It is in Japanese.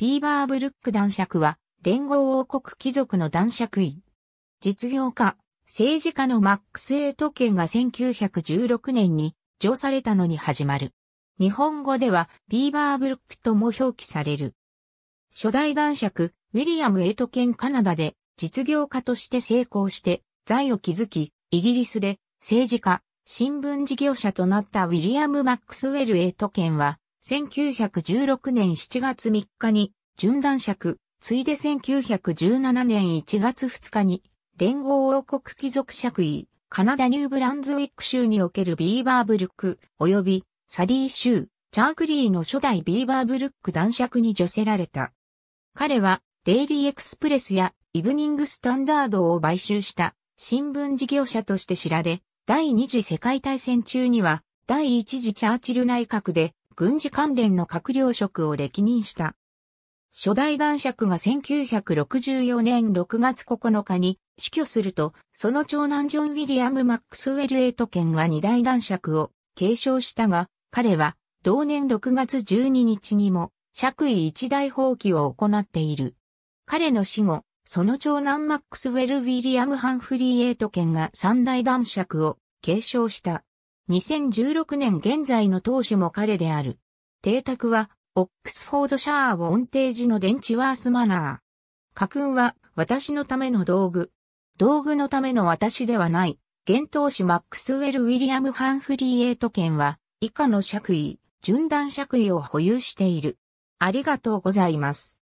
ビーバーブルック男爵は、連合王国貴族の男爵位。実業家、政治家のマックス・エイト県が1916年に、上されたのに始まる。日本語では、ビーバーブルックとも表記される。初代男爵、ウィリアム・エイト県カナダで、実業家として成功して、財を築き、イギリスで、政治家、新聞事業者となったウィリアム・マックスウェル・エイト県は、1916年7月3日に、順男爵、ついで1917年1月2日に、連合王国貴族爵位、カナダニューブランズウィック州におけるビーバーブルック、及びサリー州、チャークリーの初代ビーバーブルック男爵に除せられた。彼は、デイリーエクスプレスやイブニングスタンダードを買収した新聞事業者として知られ、第二次世界大戦中には、第一次チャーチル内閣で軍事関連の閣僚職を歴任した。初代男爵が1964年6月9日に死去すると、その長男ジョン・ウィリアム・マックスウェル・エイト県が二代男爵を継承したが、彼は同年6月12日にも爵位一大放棄を行っている。彼の死後、その長男マックスウェル・ウィリアム・ハンフリー・エイト県が三代男爵を継承した。2016年現在の当主も彼である。邸宅は、オックスフォードシャーを音程時の電池ワースマナー。家訓は、私のための道具。道具のための私ではない。現当主マックスウェル・ウィリアム・ハンフリー・エイト県は、以下の爵位、順段爵位を保有している。ありがとうございます。